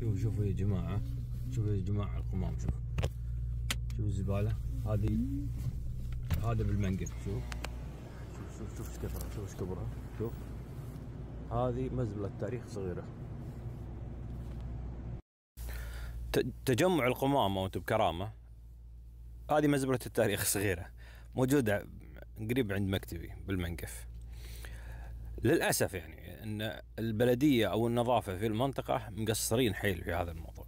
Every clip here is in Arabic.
شوفوا شوفوا يا جماعه شوفوا يا جماعه القمام شوفوا شوف الزباله هذه هذا بالمنقف شوف شوف شوف شوف كبرها شوف ايش كبرها شوف هذه مزبله تاريخ صغيره تجمع القمامه وانتم بكرامه هذه مزبله التاريخ صغيره موجوده قريب عند مكتبي بالمنقف للاسف يعني ان البلديه او النظافه في المنطقه مقصرين حيل في هذا الموضوع.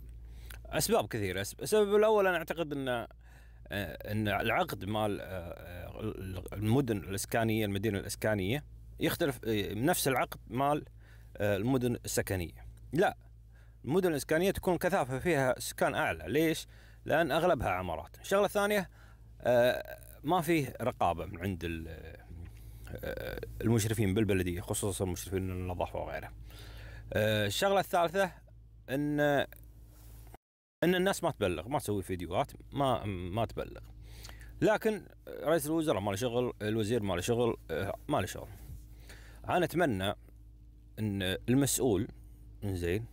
اسباب كثيره، السبب الاول انا اعتقد ان آه، ان العقد مال آه، المدن الاسكانيه المدينه الاسكانيه يختلف آه، نفس العقد مال المدن السكنيه. لا المدن الاسكانيه تكون كثافه فيها سكان اعلى، ليش؟ لان اغلبها عمارات. الشغله الثانيه ما في رقابه من عند آه، المشرفين بالبلديه خصوصا مشرفين النظافه وغيره. آه، الشغله الثالثه ان ان الناس ما تبلغ ما تسوي فيديوهات ما ما تبلغ. لكن رئيس الوزراء ما له شغل، الوزير ما له شغل، آه، ما له شغل. انا اتمنى ان المسؤول زين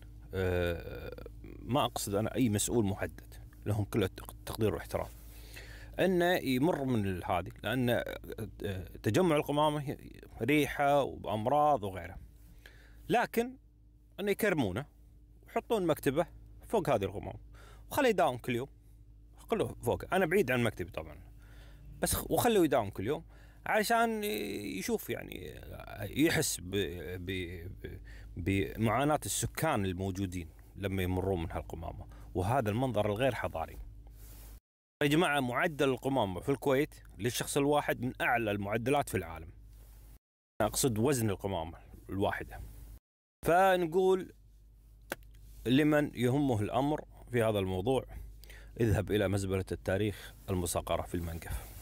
ما اقصد انا اي مسؤول محدد لهم كل التقدير والاحترام. انه يمر من هذه لان آه، تجمع القمامه ريحه وامراض وغيره لكن انه يكرمونه ويحطون مكتبه فوق هذه القمامه وخليه يداوم كل يوم خلوه فوق انا بعيد عن مكتبي طبعا بس وخلوه يداوم كل يوم علشان يشوف يعني يحس بمعاناة السكان الموجودين لما يمرون من هالقمامة وهذا المنظر الغير حضاري يا جماعة معدل القمامة في الكويت للشخص الواحد من أعلى المعدلات في العالم أقصد وزن القمامة الواحدة فنقول لمن يهمه الأمر في هذا الموضوع اذهب إلى مزبلة التاريخ المصقرة في المنقف